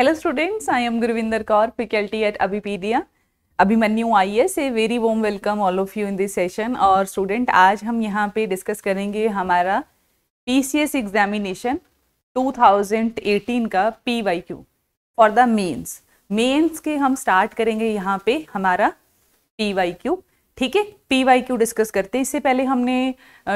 Hello students I am Gurvinder Kaur faculty at Abhipedia I S a very warm welcome all of you in this session और student आज हम यहाँ पे discuss करेंगे हमारा पीसीएस एग्जामिनेशन 2018 का PYQ for the mains mains के हम स्टार्ट करेंगे यहाँ पे हमारा पीवाईक्यू ठीक है पी वाई क्यू डिस्कस करते हैं इससे पहले हमने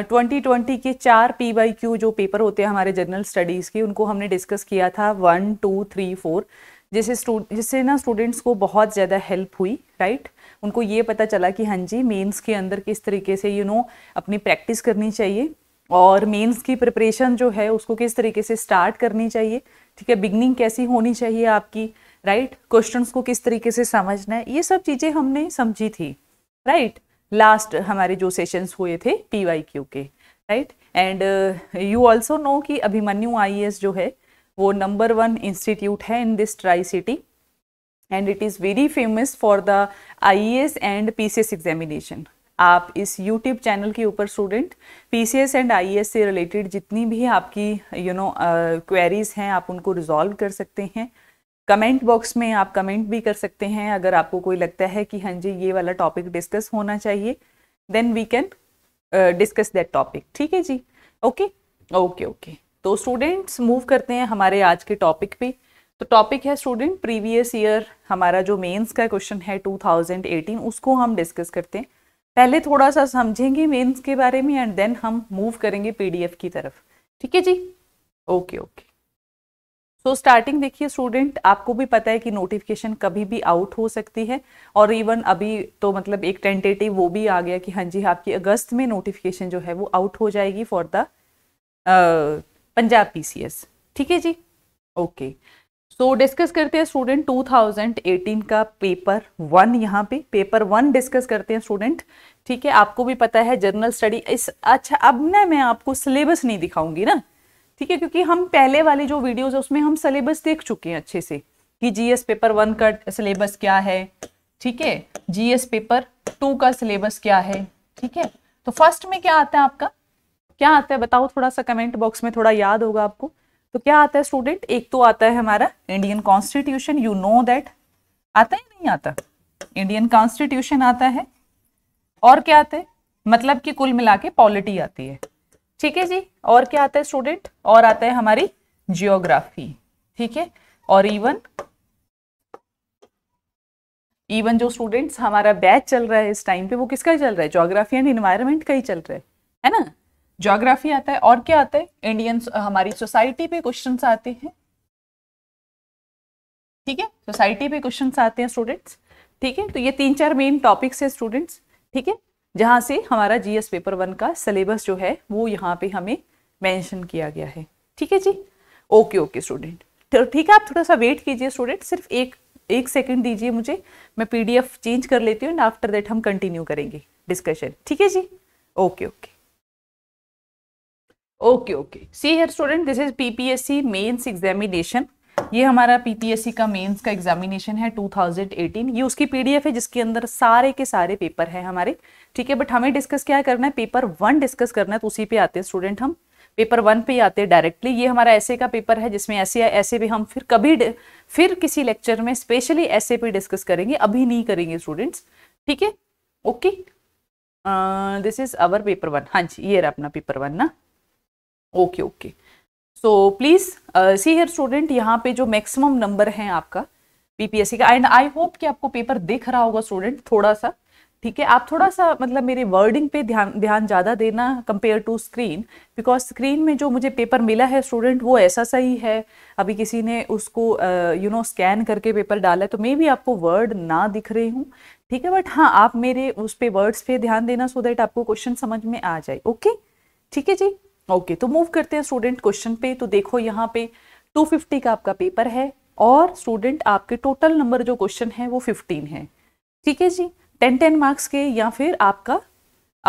ट्वेंटी ट्वेंटी के चार पी वाई क्यू जो पेपर होते हैं हमारे जनरल स्टडीज़ के उनको हमने डिस्कस किया था वन टू थ्री फोर जिससे जिससे ना स्टूडेंट्स को बहुत ज़्यादा हेल्प हुई राइट उनको ये पता चला कि हाँ जी मेंस के अंदर किस तरीके से यू you नो know, अपनी प्रैक्टिस करनी चाहिए और मेंस की प्रिपरेशन जो है उसको किस तरीके से स्टार्ट करनी चाहिए ठीक है बिगनिंग कैसी होनी चाहिए आपकी राइट right? क्वेश्चंस को किस तरीके से समझना है ये सब चीज़ें हमने समझी थी राइट लास्ट हमारे जो सेशंस हुए थे पीवाईक्यू के right and you also know कि अभिमन्यू आईएएस e जो है वो नंबर वन इंस्टीट्यूट है in this tricity and it is very famous for the IAS and PCS examination आप इस YouTube चैनल के ऊपर स्टूडेंट एस एंड IES से रिलेटेड जितनी भी आपकी यू नो क्वेरीज हैं आप उनको रिजॉल्व कर सकते हैं कमेंट बॉक्स में आप कमेंट भी कर सकते हैं अगर आपको कोई लगता है कि हाँ जी ये वाला टॉपिक डिस्कस होना चाहिए then we can discuss that topic ठीक है जी ओके ओके ओके तो स्टूडेंट्स मूव करते हैं हमारे आज के टॉपिक पे तो टॉपिक है स्टूडेंट प्रीवियस ईयर हमारा जो मेंस का क्वेश्चन है 2018 उसको हम डिस्कस करते हैं पहले थोड़ा सा समझेंगे मेंस के बारे में एंड देन हम मूव करेंगे पीडीएफ की तरफ ठीक है जी ओके ओके तो स्टार्टिंग देखिए स्टूडेंट आपको भी पता है कि नोटिफिकेशन कभी भी आउट हो सकती है और इवन अभी तो मतलब एक टेंटेटिव वो भी आ गया कि हाँ जी आपकी अगस्त में नोटिफिकेशन जो है वो आउट हो जाएगी फॉर द पंजाब पीसीएस ठीक है जी ओके सो डिस्कस करते हैं स्टूडेंट 2018 का पेपर वन यहाँ पे पेपर वन डिस्कस करते हैं स्टूडेंट ठीक है आपको भी पता है जर्नल स्टडी इस अच्छा अब ना मैं आपको सिलेबस नहीं दिखाऊंगी ना ठीक है क्योंकि हम पहले वाले जो वीडियोस है उसमें हम सिलेबस देख चुके हैं अच्छे से कि जीएस पेपर वन का सिलेबस क्या है ठीक है जीएस पेपर टू का सिलेबस क्या है ठीक है तो फर्स्ट में क्या आता है आपका क्या आता है बताओ थोड़ा सा कमेंट बॉक्स में थोड़ा याद होगा आपको तो क्या आता है स्टूडेंट एक तो आता है हमारा Indian constitution you know that आता है नहीं आता इंडियन कॉन्स्टिट्यूशन आता है और क्या आता है मतलब कि कुल मिला के पॉलिटी आती है ठीक है जी और क्या आता है स्टूडेंट और आता है हमारी जियोग्राफी ठीक है और इवन इवन जो स्टूडेंट्स हमारा बैच चल रहा है इस टाइम पे वो किसका चल रहा है जोग्राफी एंड इन्वायरमेंट का ही चल रहा है है ना जोग्राफी आता है और क्या आता है इंडियन हमारी सोसाइटी पे क्वेश्चन आते हैं ठीक है सोसाइटी पे क्वेश्चन आते हैं स्टूडेंट्स ठीक है तो ये तीन चार मेन टॉपिक्स है स्टूडेंट्स ठीक है जहाँ से हमारा जीएस पेपर वन का सिलेबस जो है वो यहाँ पे हमें मेंशन किया गया है ठीक है जी ओके ओके स्टूडेंट ठीक है आप थोड़ा सा वेट कीजिए स्टूडेंट सिर्फ एक एक सेकंड दीजिए मुझे मैं पीडीएफ चेंज कर लेती हूँ एंड आफ्टर दैट हम कंटिन्यू करेंगे डिस्कशन ठीक है जी okay okay okay okay see here student this is PPSC mains examination ये हमारा पीपीएससी e का मेंस का एग्जामिनेशन है 2018 ये उसकी पीडीएफ है जिसके अंदर सारे के सारे पेपर है हमारे ठीक है बट हमें डिस्कस क्या करना है पेपर वन डिस्कस करना है तो उसी पे आते हैं स्टूडेंट हम पेपर वन पे आते हैं डायरेक्टली ये हमारा ऐसे का पेपर है जिसमें ऐसे ऐसे भी हम फिर कभी फिर किसी लेक्चर में स्पेशली ऐसे पे डिस्कस करेंगे अभी नहीं करेंगे स्टूडेंट्स ठीक है okay this is our paper one हाँ जी ये रहा अपना पेपर वन ना okay okay so please see here student यहाँ पे जो मैक्सिमम नंबर है आपका पीपीएससी का एंड आई होप कि आपको पेपर दिख रहा होगा स्टूडेंट थोड़ा सा ठीक है आप थोड़ा सा मतलब मेरे वर्डिंग पे ध्यान ध्यान ज़्यादा देना compare to screen because screen में जो मुझे पेपर मिला है स्टूडेंट वो ऐसा सही है अभी किसी ने उसको यू नो स्कैन करके पेपर डाला है तो मे भी आपको वर्ड ना दिख रही हूँ ठीक है बट हाँ आप मेरे उस पर वर्ड्स पे ध्यान देना सो so आपको क्वेश्चन समझ में आ जाए ओके ठीक है जी ओके okay, तो मूव करते हैं स्टूडेंट क्वेश्चन पे तो देखो यहाँ पे 250 का आपका पेपर है और स्टूडेंट आपके टोटल नंबर जो क्वेश्चन है वो 15 है ठीक है जी 10 10 मार्क्स के या फिर आपका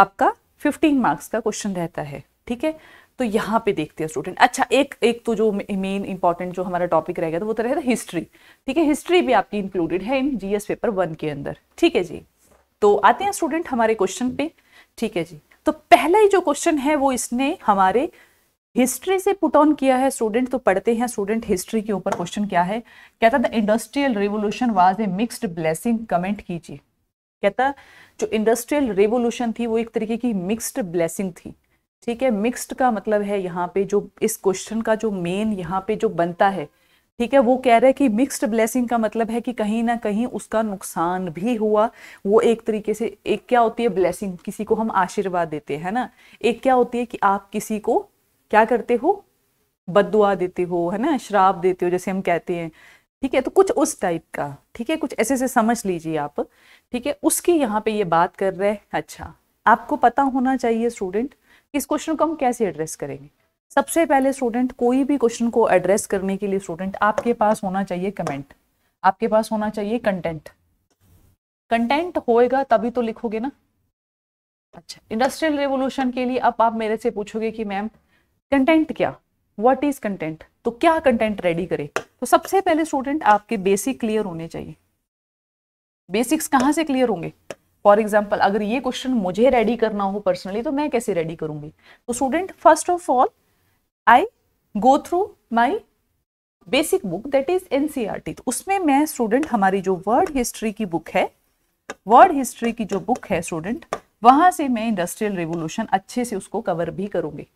आपका 15 मार्क्स का क्वेश्चन रहता है ठीक है तो यहाँ पे देखते हैं स्टूडेंट अच्छा एक एक तो जो मेन इंपॉर्टेंट जो हमारा टॉपिक रहेगा तो वो तो रहेगा हिस्ट्री ठीक है हिस्ट्री भी आपकी इंक्लूडेड है इन जी पेपर वन के अंदर ठीक है जी तो आते हैं स्टूडेंट हमारे क्वेश्चन पे ठीक है जी तो पहला ही जो क्वेश्चन है वो इसने हमारे हिस्ट्री से पुट ऑन किया है स्टूडेंट तो पढ़ते हैं स्टूडेंट हिस्ट्री के ऊपर क्वेश्चन क्या है कहता the industrial revolution was a mixed blessing comment कीजिए कहता जो इंडस्ट्रियल रेवोल्यूशन थी वो एक तरीके की मिक्स्ड ब्लेसिंग थी ठीक है मिक्स्ड का मतलब है यहाँ पे जो इस क्वेश्चन का जो मेन यहाँ पे जो बनता है ठीक है वो कह रहे हैं कि मिक्स्ड ब्लेसिंग का मतलब है कि कहीं ना कहीं उसका नुकसान भी हुआ वो एक तरीके से एक क्या होती है ब्लेसिंग किसी को हम आशीर्वाद देते हैं ना एक क्या होती है कि आप किसी को क्या करते हो बदुआ देते हो है ना श्राप देते हो जैसे हम कहते हैं ठीक है तो कुछ उस टाइप का ठीक है कुछ ऐसे से समझ लीजिए आप ठीक है उसकी यहाँ पे ये बात कर रहे हैं अच्छा आपको पता होना चाहिए स्टूडेंट इस क्वेश्चन को हम कैसे एड्रेस करेंगे सबसे पहले स्टूडेंट कोई भी क्वेश्चन को एड्रेस करने के लिए स्टूडेंट आपके पास होना चाहिए कमेंट आपके पास होना चाहिए कंटेंट कंटेंट होएगा तभी तो लिखोगे ना अच्छा इंडस्ट्रियल रेवोल्यूशन के लिए अब आप मेरे से पूछोगे कि मैम कंटेंट क्या व्हाट इज कंटेंट तो क्या कंटेंट रेडी करे तो सबसे पहले स्टूडेंट आपके बेसिक क्लियर होने चाहिए बेसिक्स कहाँ से क्लियर होंगे फॉर एग्जाम्पल अगर ये क्वेश्चन मुझे रेडी करना हो पर्सनली तो मैं कैसे रेडी करूंगी तो student first of all I go through my basic book that is NCERT तो उसमें मैं स्टूडेंट हमारी जो वर्ल्ड हिस्ट्री की बुक है वर्ल्ड हिस्ट्री की जो बुक है स्टूडेंट वहां से मैं इंडस्ट्रियल रिवोल्यूशन अच्छे से उसको कवर भी करूंगी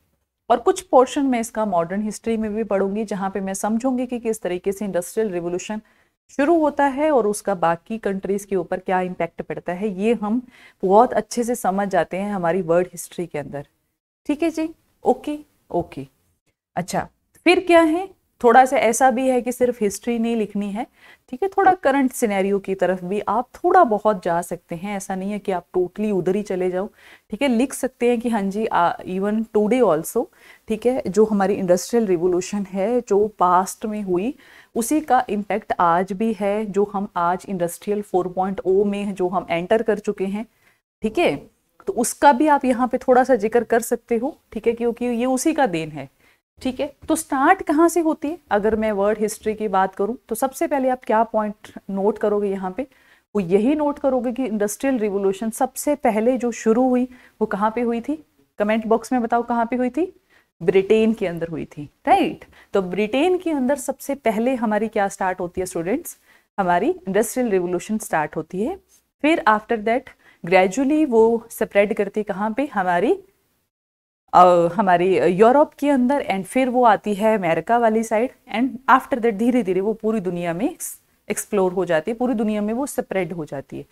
और कुछ पोर्शन में इसका मॉडर्न हिस्ट्री में भी पढ़ूंगी जहां पे मैं समझूंगी कि किस तरीके से इंडस्ट्रियल रिवोल्यूशन शुरू होता है और उसका बाकी कंट्रीज़ के ऊपर क्या इम्पैक्ट पड़ता है ये हम बहुत अच्छे से समझ जाते हैं हमारी वर्ल्ड हिस्ट्री के अंदर ठीक है जी ओके ओके अच्छा फिर क्या है थोड़ा सा ऐसा भी है कि सिर्फ हिस्ट्री नहीं लिखनी है ठीक है थोड़ा करंट सिनेरियो की तरफ भी आप थोड़ा बहुत जा सकते हैं ऐसा नहीं है कि आप टोटली उधर ही चले जाओ ठीक है लिख सकते हैं कि हाँ जी इवन टुडे ऑल्सो ठीक है जो हमारी इंडस्ट्रियल रिवोल्यूशन है जो पास्ट में हुई उसी का इम्पैक्ट आज भी है जो हम आज इंडस्ट्रियल फोर oh में जो हम एंटर कर चुके हैं ठीक है तो उसका भी आप यहाँ पे थोड़ा सा जिक्र कर सकते हो ठीक है क्योंकि ये उसी का देन है ठीक है तो स्टार्ट कहाँ से होती है अगर मैं वर्ल्ड हिस्ट्री की बात करूँ तो सबसे पहले आप क्या पॉइंट नोट करोगे यहाँ पे वो यही नोट करोगे कि इंडस्ट्रियल रिवोल्यूशन सबसे पहले जो शुरू हुई वो कहाँ पे हुई थी कमेंट बॉक्स में बताओ कहाँ पे हुई थी ब्रिटेन के अंदर हुई थी राइट तो ब्रिटेन के अंदर सबसे पहले हमारी क्या स्टार्ट होती है स्टूडेंट्स हमारी इंडस्ट्रियल रिवोल्यूशन स्टार्ट होती है फिर आफ्टर दैट ग्रेजुअली वो स्प्रेड करती है कहाँ पे हमारी हमारी यूरोप के अंदर एंड फिर वो आती है अमेरिका वाली साइड एंड आफ्टर दैट धीरे धीरे वो पूरी दुनिया में एक्सप्लोर हो जाती है पूरी दुनिया में वो स्प्रेड हो जाती है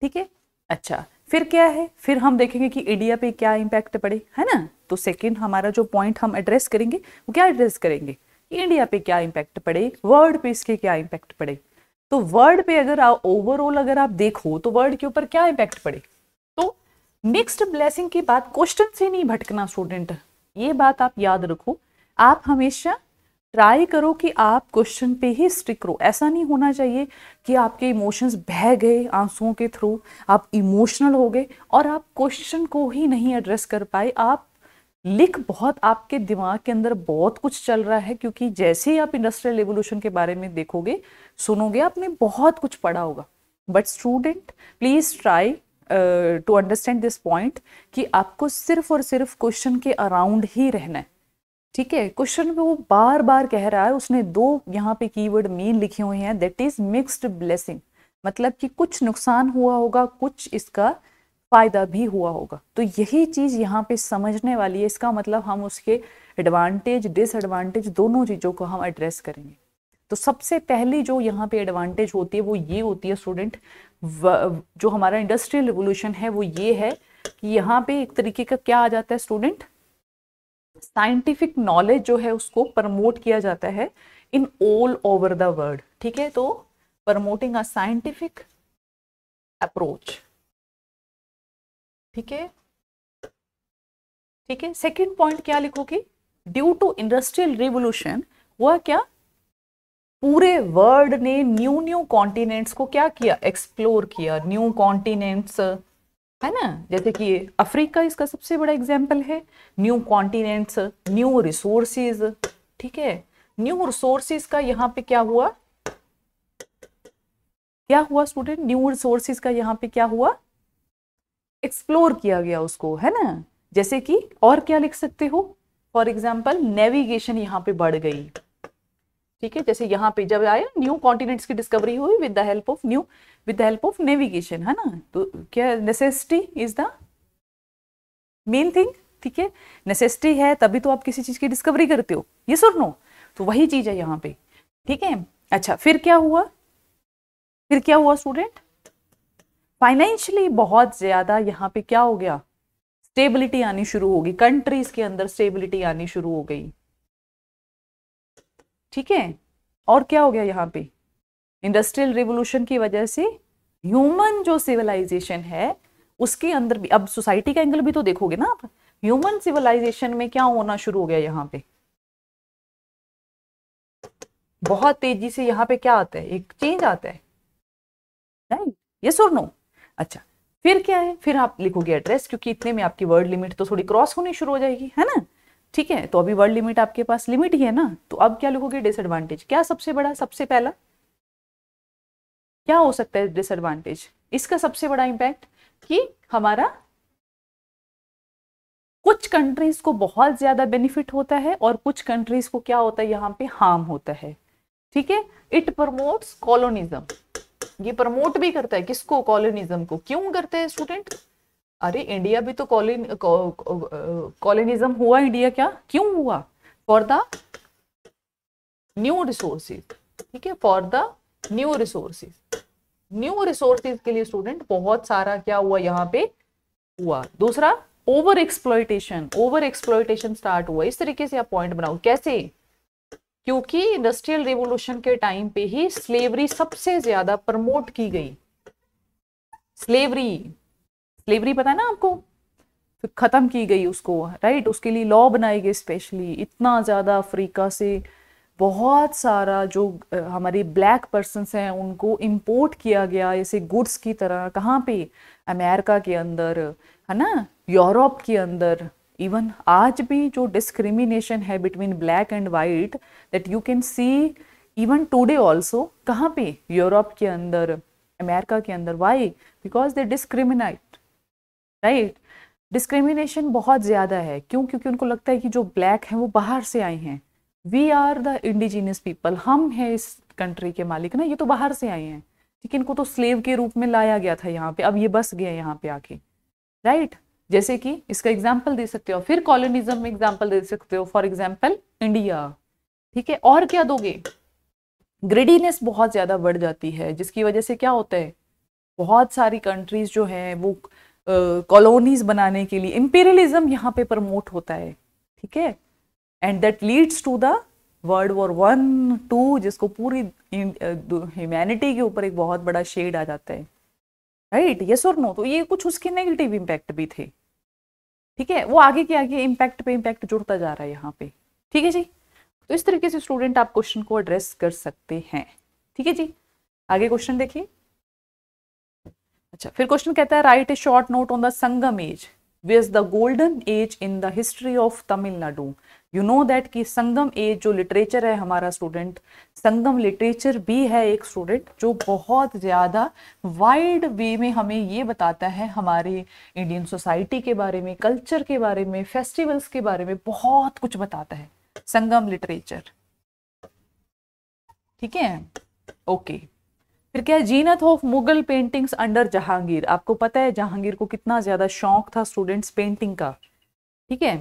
ठीक है अच्छा फिर क्या है फिर हम देखेंगे कि इंडिया पे क्या इम्पैक्ट पड़े है ना तो सेकेंड हमारा जो पॉइंट हम एड्रेस करेंगे वो क्या एड्रेस करेंगे इंडिया पे क्या इम्पैक्ट पड़े वर्ल्ड पे इसके क्या इम्पैक्ट पड़े तो वर्ल्ड पे अगर ओवरऑल अगर आप देखो तो वर्ल्ड के ऊपर क्या इम्पैक्ट पड़े मिक्स्ड ब्लेसिंग की बात क्वेश्चन से नहीं भटकना स्टूडेंट ये बात आप याद रखो आप हमेशा ट्राई करो कि आप क्वेश्चन पे ही स्टिक करो ऐसा नहीं होना चाहिए कि आपके इमोशंस बह गए आंसुओं के थ्रू आप इमोशनल हो गए और आप क्वेश्चन को ही नहीं एड्रेस कर पाए आप लिख बहुत आपके दिमाग के अंदर बहुत कुछ चल रहा है क्योंकि जैसे ही आप इंडस्ट्रियल रेवोल्यूशन के बारे में देखोगे सुनोगे आपने बहुत कुछ पढ़ा होगा but student please try to understand this point कि आपको सिर्फ और सिर्फ क्वेश्चन के अराउंड ही रहना है ठीक है क्वेश्चन में वो बार बार कह रहा है उसने दो यहाँ पे कीवर्ड मेन लिखे हुए हैं दैट इज मिक्स्ड ब्लेसिंग मतलब कि कुछ नुकसान हुआ होगा कुछ इसका फ़ायदा भी हुआ होगा तो यही चीज़ यहाँ पे समझने वाली है इसका मतलब हम उसके एडवांटेज डिसएडवांटेज दोनों चीज़ों को हम एड्रेस करेंगे तो सबसे पहली जो यहाँ पे एडवांटेज होती है वो ये होती है स्टूडेंट जो हमारा इंडस्ट्रियल रिवोल्यूशन है वो ये है कि यहाँ पे एक तरीके का क्या आ जाता है स्टूडेंट साइंटिफिक नॉलेज जो है उसको प्रमोट किया जाता है in all over the world ठीक है तो प्रमोटिंग अ साइंटिफिक अप्रोच ठीक है ठीक है सेकेंड पॉइंट क्या लिखोगे ड्यू टू इंडस्ट्रियल रिवोल्यूशन हुआ क्या पूरे वर्ल्ड ने न्यू न्यू कॉन्टिनेंट्स को क्या किया एक्सप्लोर किया न्यू कॉन्टिनेंट्स है ना जैसे कि अफ्रीका इसका सबसे बड़ा एग्जाम्पल है न्यू कॉन्टिनेंट्स न्यू रिसोर्सिस ठीक है न्यू रिसोर्सेज का यहाँ पे क्या हुआ क्या हुआ स्टूडेंट न्यू रिसोर्सिस का यहाँ पे क्या हुआ एक्सप्लोर किया गया उसको है ना जैसे कि और क्या लिख सकते हो फॉर एग्जाम्पल नेविगेशन यहाँ पे बढ़ गई ठीक है जैसे यहाँ पे जब आया न्यू कॉन्टिनेंट्स की डिस्कवरी हुई with the help of new with the help of navigation है ना तो क्या necessity is the main thing ठीक है नेसेसिटी है तभी तो आप किसी चीज़ की डिस्कवरी करते हो ये सुन लो तो वही चीज़ है यहाँ पे ठीक है अच्छा फिर क्या हुआ फिर क्या हुआ स्टूडेंट फाइनेंशियली बहुत ज़्यादा यहाँ पे क्या हो गया स्टेबिलिटी आनी शुरू होगी कंट्रीज के अंदर स्टेबिलिटी आनी शुरू हो गई ठीक है और क्या हो गया यहाँ पे इंडस्ट्रियल रिवोल्यूशन की वजह से ह्यूमन जो सिविलाइजेशन है उसके अंदर भी अब सोसाइटी का एंगल भी तो देखोगे ना आप ह्यूमन सिविलाइजेशन में क्या होना शुरू हो गया यहाँ पे बहुत तेजी से यहाँ पे क्या आता है एक चेंज आता है नहीं ये सुर नो अच्छा फिर क्या है फिर आप लिखोगे एड्रेस क्योंकि इतने में आपकी वर्ड लिमिट तो थोड़ी क्रॉस होनी शुरू हो जाएगी है ना ठीक है तो अभी वर्ड लिमिट आपके पास लिमिट ही है ना तो अब क्या लिखोगे डिसएडवांटेज क्या सबसे बड़ा सबसे पहला क्या हो सकता है डिसएडवांटेज इसका सबसे बड़ा इंपैक्ट कि हमारा कुछ कंट्रीज को बहुत ज्यादा बेनिफिट होता है और कुछ कंट्रीज को क्या होता है यहाँ पे हार्म होता है ठीक है इट प्रमोट्स कॉलोनिज्म ये प्रमोट भी करता है किसको कॉलोनिज्म को क्यों करते हैं स्टूडेंट अरे इंडिया भी तो कॉलोन कॉलोनिज्म uh, हुआ इंडिया क्या क्यों हुआ फॉर द न्यू रिसोर्सिस ठीक है for the new resources new resources के लिए स्टूडेंट बहुत सारा क्या हुआ यहाँ पे हुआ दूसरा over exploitation over exploitation start हुआ इस तरीके से आप पॉइंट बनाओ कैसे क्योंकि इंडस्ट्रियल रिवोल्यूशन के टाइम पे ही स्लेवरी सबसे ज्यादा प्रमोट की गई स्लेवरी स्लेवरी पता है ना आपको फिर ख़त्म की गई उसको राइट उसके लिए लॉ बनाई गई स्पेशली इतना ज़्यादा अफ्रीका से बहुत सारा जो हमारे ब्लैक पर्सनस हैं उनको इम्पोर्ट किया गया ऐसे गुड्स की तरह कहाँ पे अमेरिका के अंदर है ना यूरोप के अंदर इवन आज भी जो डिस्क्रिमिनेशन है between black and white that you can see even today also कहाँ पे यूरोप के अंदर अमेरिका के अंदर why because they discriminate right discrimination बहुत ज़्यादा है क्यों क्योंकि उनको लगता है कि जो ब्लैक हैं वो बाहर से आए हैं we are the indigenous people हम हैं इस कंट्री के मालिक ना ये तो बाहर से आए हैं ठीक है इनको तो स्लेव के रूप में लाया गया था यहाँ पे अब ये बस गए यहाँ पे आके राइट right? जैसे कि इसका एग्जाम्पल दे सकते हो फिर कॉलोनिज्म में एग्जाम्पल दे सकते हो फॉर एग्जाम्पल इंडिया ठीक है और क्या दोगे ग्रेडीनेस बहुत ज़्यादा बढ़ जाती है जिसकी वजह से क्या होता है बहुत सारी कंट्रीज जो हैं वो कॉलोनीज बनाने के लिए इम्पीरियलिज्म यहाँ पे प्रमोट होता है ठीक है and that leads to the world war one two जिसको पूरी ह्यूमैनिटी के ऊपर एक बहुत बड़ा शेड आ जाता है राइट यस और नो तो ये कुछ उसके नेगेटिव इम्पैक्ट भी थे ठीक है वो आगे के आगे इम्पैक्ट पे इम्पैक्ट जुड़ता जा रहा है यहाँ पे ठीक है जी तो इस तरीके से स्टूडेंट आप क्वेश्चन को एड्रेस कर सकते हैं ठीक है जी आगे क्वेश्चन देखिए अच्छा फिर क्वेश्चन कहता है write a short note on the Sangam age which the golden age in the history of Tamil Nadu you know that कि संगम एज जो लिटरेचर है हमारा स्टूडेंट संगम लिटरेचर भी है एक स्टूडेंट जो बहुत ज़्यादा वाइड वे में हमें ये बताता है हमारे इंडियन सोसाइटी के बारे में कल्चर के बारे में फेस्टिवल्स के बारे में बहुत कुछ बताता है संगम लिटरेचर ठीक है ओके okay. फिर क्या zenith of Mughal paintings under Jahangir आपको पता है जहांगीर को कितना ज़्यादा शौक था स्टूडेंट्स पेंटिंग का ठीक है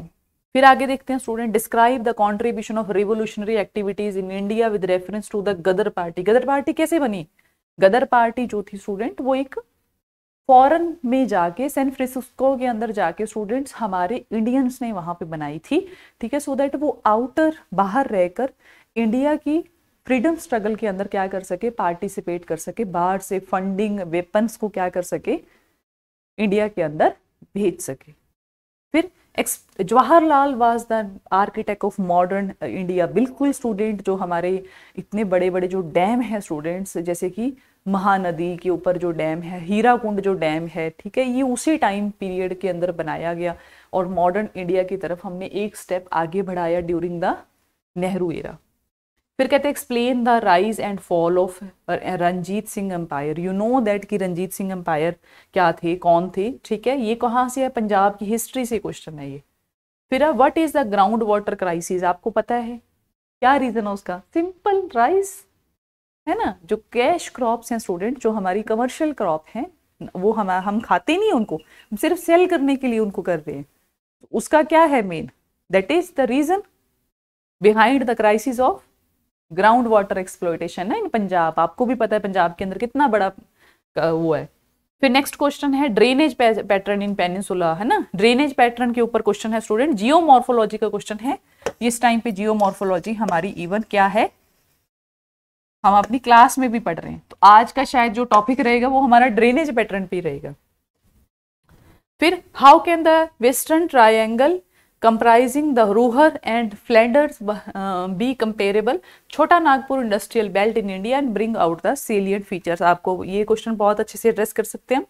फिर आगे देखते हैं student describe the contribution of revolutionary activities in India with reference to the Ghadar party Ghadar party कैसे बनी गदर पार्टी जो थी स्टूडेंट वो एक फॉरन में जाके सैन फ्रांसिस्को के अंदर जाके स्टूडेंट्स हमारे इंडियंस ने वहां पे बनाई थी ठीक है सो दैट वो आउटर बाहर रहकर इंडिया की फ्रीडम स्ट्रगल के अंदर क्या कर सके पार्टिसिपेट कर सके बाहर से फंडिंग वेपन्स को क्या कर सके इंडिया के अंदर भेज सके फिर Jawaharlal was the architect of modern India बिल्कुल स्टूडेंट जो हमारे इतने बड़े बड़े जो डैम है स्टूडेंट्स जैसे कि महानदी के ऊपर जो डैम है हीरा कुंड जो डैम है ठीक है ये उसी टाइम पीरियड के अंदर बनाया गया और मॉडर्न इंडिया की तरफ हमने एक स्टेप आगे बढ़ाया ड्यूरिंग द नेहरू एरा फिर कहते हैं explain the rise and fall of Ranjit Singh empire you know that कि रंजीत सिंह एम्पायर क्या थे कौन थे ठीक है ये कहाँ से है पंजाब की हिस्ट्री से क्वेश्चन है ये फिर अब what is the ground water crisis आपको पता है क्या रीज़न है उसका सिंपल राइस है ना जो कैश क्रॉप्स हैं स्टूडेंट जो हमारी कमर्शियल क्रॉप हैं वो हम हम खाते नहीं उनको सिर्फ सेल करने के लिए उनको कर रहे हैं उसका क्या है main that is the reason behind the crisis of ground water exploitation है इन पंजाब आपको भी पता है पंजाब के अंदर कितना बड़ा वो है फिर नेक्स्ट क्वेश्चन है ड्रेनेज पैटर्न इन पेनिसुला है ना ड्रेनेज पैटर्न के ऊपर क्वेश्चन है स्टूडेंट जियोमॉर्फोलॉजी का क्वेश्चन है इस टाइम पे जियोमॉर्फोलॉजी हमारी इवन क्या है हम अपनी क्लास में भी पढ़ रहे हैं तो आज का शायद जो टॉपिक रहेगा वो हमारा ड्रेनेज पैटर्न पे रहेगा फिर how can the western triangle comprising the Ruhr and Flanders be comparable Chota Nagpur industrial belt in India and bring out the salient features आपको ये क्वेश्चन बहुत अच्छे से एड्रेस कर सकते हैं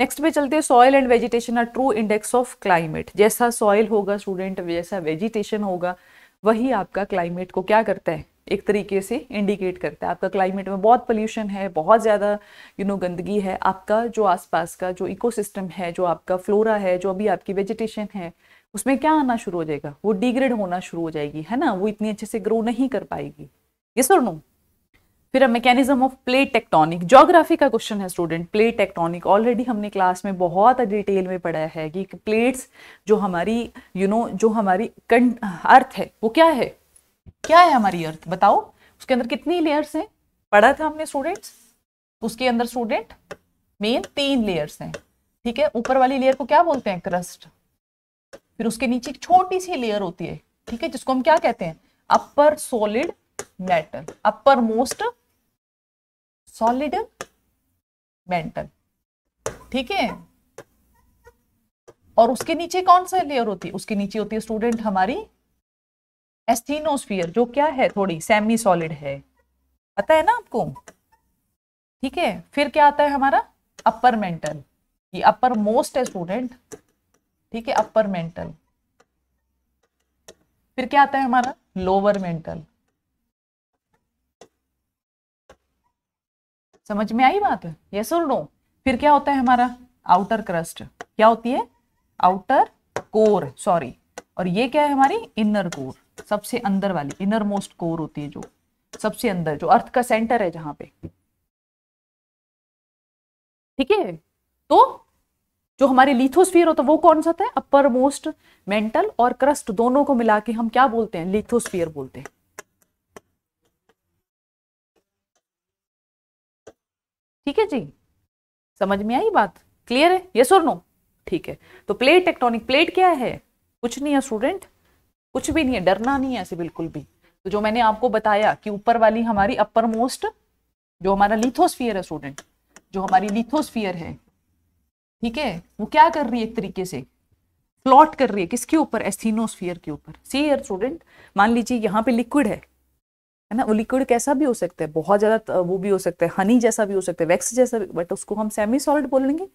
नेक्स्ट पे चलते हैं soil and vegetation are true index of climate जैसा सॉयल होगा स्टूडेंट जैसा वेजिटेशन होगा वही आपका क्लाइमेट को क्या करता है एक तरीके से इंडिकेट करता है आपका क्लाइमेट में बहुत पोल्यूशन है बहुत ज़्यादा यू नो गंदगी है आपका जो आसपास का जो इकोसिस्टम है जो आपका फ्लोरा है जो अभी आपकी वेजिटेशन है उसमें क्या आना शुरू हो जाएगा वो डिग्रेड होना शुरू हो जाएगी है ना वो इतनी अच्छे से ग्रो नहीं कर पाएगी ये सर नो फिर अब mechanism of plate tectonic geography का क्वेश्चन है स्टूडेंट प्लेट टेक्टोनिक ऑलरेडी हमने क्लास में बहुत डिटेल में पढ़ा है कि प्लेट्स जो हमारी यू you नो know, जो हमारी अर्थ है वो क्या है क्या है हमारी अर्थ बताओ उसके अंदर कितनी लेयर्स हैं पढ़ा था हमने स्टूडेंट्स उसके अंदर स्टूडेंट मेन तीन लेयर्स हैं ठीक है ऊपर वाली लेयर को क्या बोलते हैं क्रस्ट फिर उसके नीचे एक छोटी सी लेयर होती है ठीक है जिसको हम क्या कहते हैं upper solid mantle uppermost solid mantle ठीक है और उसके नीचे कौन सा लेयर होती है उसके नीचे होती है स्टूडेंट हमारी एस्थीनोस्फियर जो क्या है थोड़ी सेमी सॉलिड है पता है ना आपको ठीक है फिर क्या आता है हमारा अपर मेंटल ये अपर मोस्ट है स्टूडेंट ठीक है अपर मेंटल फिर क्या आता है हमारा लोअर मेंटल समझ में आई बात ये सुन लो फिर क्या होता है हमारा आउटर क्रस्ट क्या होती है आउटर कोर सॉरी और ये क्या है हमारी इनर कोर सबसे अंदर वाली इनर मोस्ट कोर होती है जो सबसे अंदर जो अर्थ का सेंटर है जहां पे ठीक है तो जो हमारी लिथोस्फीयर होता है वो कौन सा था अपर मोस्ट मेंटल और क्रस्ट दोनों को मिला के हम क्या बोलते हैं लिथोस्फीयर बोलते हैं ठीक है जी समझ में आई बात क्लियर है ये और नो ठीक है तो प्लेट टेक्टोनिक प्लेट क्या है कुछ नहीं है स्टूडेंट कुछ भी नहीं है डरना नहीं है ऐसे बिल्कुल भी तो जो मैंने आपको बताया कि ऊपर वाली हमारी अपर मोस्ट जो हमारा लिथोस्फियर है स्टूडेंट जो हमारी लिथोस्फियर है ठीक है वो क्या कर रही है एक तरीके से प्लॉट कर रही है किसके ऊपर एस्थीनोस्फियर के ऊपर सी एयर स्टूडेंट मान लीजिए यहाँ पे लिक्विड है है ना वो लिक्विड कैसा भी हो सकता है बहुत ज़्यादा वो भी हो सकता है हनी जैसा भी हो सकता है वैक्स जैसा भी बट उसको हम सेमी सॉलिड बोल लेंगे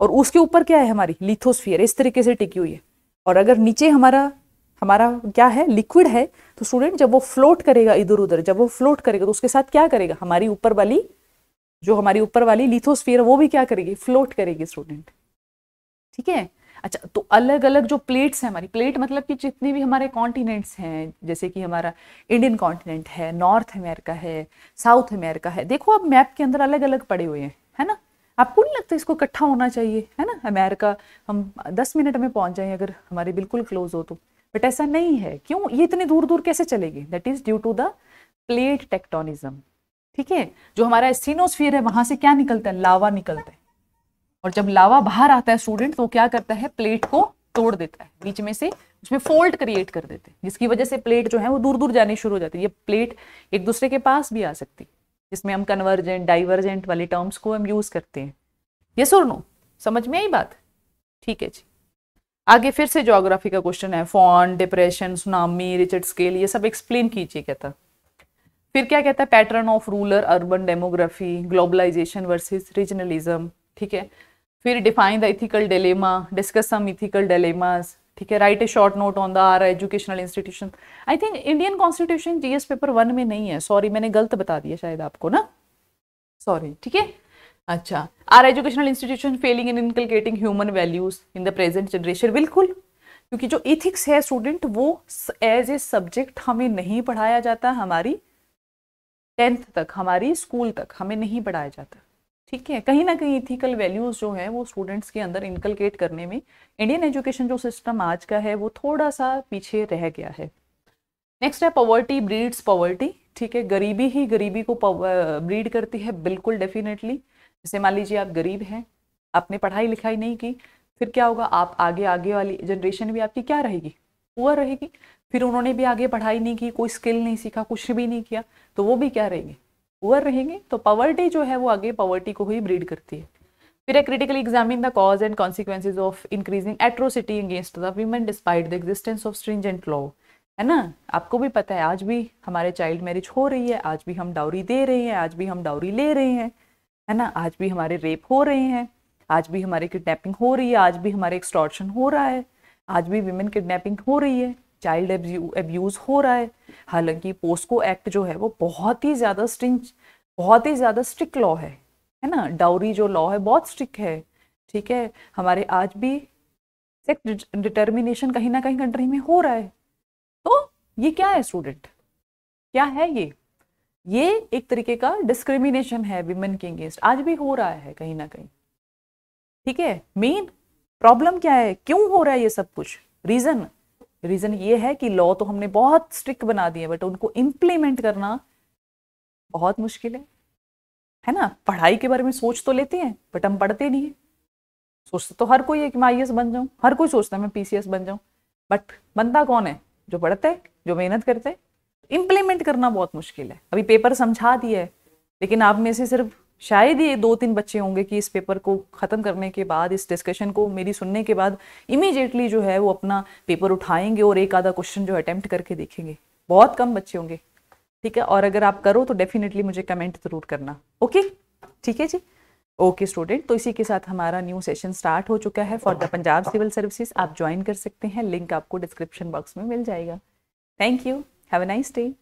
और उसके ऊपर क्या है हमारी लिथोस्फियर इस तरीके से टिकी हुई है और अगर नीचे हमारा हमारा क्या है लिक्विड है तो स्टूडेंट जब वो फ्लोट करेगा इधर उधर जब वो फ्लोट करेगा तो उसके साथ क्या करेगा हमारी ऊपर वाली जो हमारी ऊपर वाली लिथोस्फीयर वो भी क्या करेगी फ्लोट करेगी स्टूडेंट ठीक है अच्छा तो अलग अलग जो प्लेट्स हैं हमारी प्लेट मतलब कि जितने भी हमारे कॉन्टिनेंट्स हैं जैसे कि हमारा इंडियन कॉन्टिनेंट है नॉर्थ अमेरिका है साउथ अमेरिका है देखो अब मैप के अंदर अलग अलग पड़े हुए हैं है ना आपको नहीं लगता इसको इकट्ठा होना चाहिए है ना अमेरिका हम दस मिनट में पहुंच जाए अगर हमारे बिल्कुल क्लोज हो तो बट ऐसा नहीं है क्यों ये इतने दूर दूर कैसे चलेगी that is due to the plate tectonism ठीक है जो हमारा सीनोस्फीयर है वहां से क्या निकलता है लावा निकलता है और जब लावा बाहर आता है स्टूडेंट तो क्या करता है प्लेट को तोड़ देता है बीच में से उसमें फोल्ड क्रिएट कर देते हैं जिसकी वजह से प्लेट जो है वो दूर दूर जाने शुरू हो जाती है ये प्लेट एक दूसरे के पास भी आ सकती है जिसमें हम कन्वर्जेंट डाइवर्जेंट वाले टर्म्स को हम यूज करते हैं ये सुनो समझ में आई बात ठीक है जी आगे फिर से जोग्राफी का क्वेश्चन है foehn depression tsunami Richter scale ये सब एक्सप्लेन कीजिए क्या था फिर क्या कहता है pattern of rural urban demography globalisation versus regionalism ठीक है फिर define the ethical dilemma discuss some ethical dilemmas ठीक है write a short note on the are educational institution I think Indian constitution GS paper one में नहीं है sorry मैंने गलत बता दिया शायद आपको ना सॉरी ठीक है अच्छा are educational institution failing in inculcating human values in the present generation बिल्कुल क्योंकि जो इथिक्स है स्टूडेंट वो एज ए सब्जेक्ट हमें नहीं पढ़ाया जाता हमारी टेंथ तक हमारी स्कूल तक हमें नहीं पढ़ाया जाता ठीक है कहीं ना कहीं इथिकल वैल्यूज़ जो है वो स्टूडेंट्स के अंदर इनकलकेट करने में इंडियन एजुकेशन जो सिस्टम आज का है वो थोड़ा सा पीछे रह गया है नेक्स्ट है पॉवर्टी ब्रीड्स पॉवर्टी ठीक है गरीबी ही गरीबी को ब्रीड करती है बिल्कुल डेफिनेटली जैसे मान लीजिए आप गरीब हैं आपने पढ़ाई लिखाई नहीं की फिर क्या होगा आप आगे आगे वाली जनरेशन भी आपकी क्या रहेगी पुअर रहेगी फिर उन्होंने भी आगे पढ़ाई नहीं की कोई स्किल नहीं सीखा कुछ भी नहीं किया तो वो भी क्या रहेंगे पुअर रहेंगे तो पॉवर्टी जो है वो आगे पॉवर्टी को ही ब्रीड करती है फिर है critically examine the cause and consequences of increasing atrocity against the women despite the existence of stringent law है ना आपको भी पता है आज भी हमारे चाइल्ड मैरिज हो रही है आज भी हम डाउरी दे रहे हैं आज भी हम डाउरी ले रहे हैं है ना आज भी हमारे रेप हो रहे हैं आज भी हमारे किडनैपिंग हो रही है आज भी हमारे एक्सटॉर्शन हो रहा है आज भी विमेन किडनैपिंग हो रही है चाइल्ड एब्यूज़ हो रहा है हालांकि पोस्को एक्ट जो है वो बहुत ही ज़्यादा स्ट्रिंच बहुत ही ज़्यादा स्ट्रिक्ट लॉ है है ना डाउरी जो लॉ है बहुत स्ट्रिक्ट है ठीक है हमारे आज भी सेक्स डिटर्मिनेशन कहीं ना कहीं कंट्री में हो रहा है तो ये क्या है स्टूडेंट क्या है ये ये एक तरीके का डिस्क्रिमिनेशन है विमेन के अगेंस्ट आज भी हो रहा है कहीं ना कहीं ठीक है मेन प्रॉब्लम क्या है क्यों हो रहा है ये सब कुछ रीज़न रीज़न ये है कि लॉ तो हमने बहुत स्ट्रिक्ट बना दिए बट उनको इम्प्लीमेंट करना बहुत मुश्किल है है ना पढ़ाई के बारे में सोच तो लेते हैं बट हम पढ़ते नहीं है सोचते तो हर कोई है कि मैं आई बन जाऊं हर कोई सोचता है मैं पीसीएस बन जाऊं बट बनता कौन है जो पढ़ते है जो मेहनत करते इम्प्लीमेंट करना बहुत मुश्किल है अभी पेपर समझा दिया है लेकिन आप में से सिर्फ शायद ये दो तीन बच्चे होंगे कि इस पेपर को ख़त्म करने के बाद इस डिस्कशन को मेरी सुनने के बाद इमीजिएटली जो है वो अपना पेपर उठाएंगे और एक आधा क्वेश्चन जो अटैम्प्ट करके देखेंगे बहुत कम बच्चे होंगे ठीक है और अगर आप करो तो डेफिनेटली मुझे कमेंट ज़रूर करना ओके ठीक है जी ओके स्टूडेंट तो इसी के साथ हमारा न्यू सेशन स्टार्ट हो चुका है for the Punjab civil services आप ज्वाइन कर सकते हैं लिंक आपको डिस्क्रिप्शन बॉक्स में मिल जाएगा thank you have a nice day